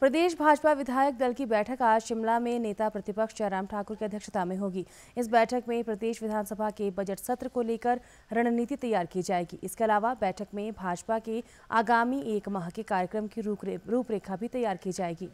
प्रदेश भाजपा विधायक दल की बैठक आज शिमला में नेता प्रतिपक्ष जयराम ठाकुर की अध्यक्षता में होगी इस बैठक में प्रदेश विधानसभा के बजट सत्र को लेकर रणनीति तैयार की जाएगी इसके अलावा बैठक में भाजपा के आगामी एक माह के कार्यक्रम की रूपरेखा भी तैयार की जाएगी